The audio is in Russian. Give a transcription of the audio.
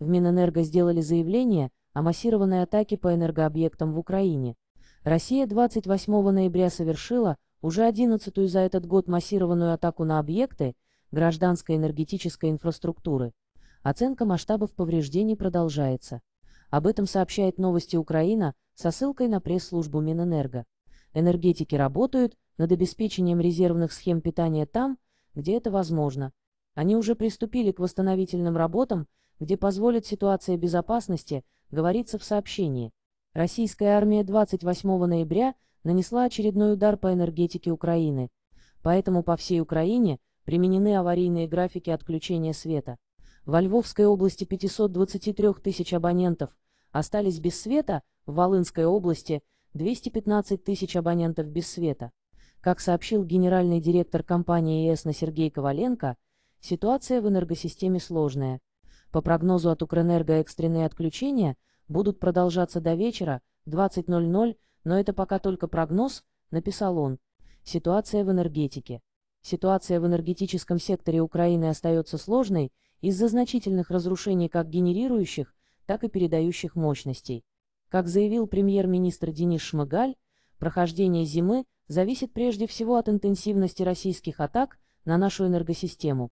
В Минэнерго сделали заявление о массированной атаке по энергообъектам в Украине. Россия 28 ноября совершила уже 11-ю за этот год массированную атаку на объекты гражданской энергетической инфраструктуры. Оценка масштабов повреждений продолжается. Об этом сообщает новости Украина со ссылкой на пресс-службу Минэнерго. Энергетики работают над обеспечением резервных схем питания там, где это возможно. Они уже приступили к восстановительным работам где позволит ситуация безопасности, говорится в сообщении. Российская армия 28 ноября нанесла очередной удар по энергетике Украины. Поэтому по всей Украине применены аварийные графики отключения света. Во Львовской области 523 тысяч абонентов остались без света, в Волынской области 215 тысяч абонентов без света. Как сообщил генеральный директор компании ЕСНО Сергей Коваленко, ситуация в энергосистеме сложная. По прогнозу от Укрэнерго экстренные отключения будут продолжаться до вечера, 20.00, но это пока только прогноз, написал он. Ситуация в энергетике. Ситуация в энергетическом секторе Украины остается сложной из-за значительных разрушений как генерирующих, так и передающих мощностей. Как заявил премьер-министр Денис Шмыгаль, прохождение зимы зависит прежде всего от интенсивности российских атак на нашу энергосистему.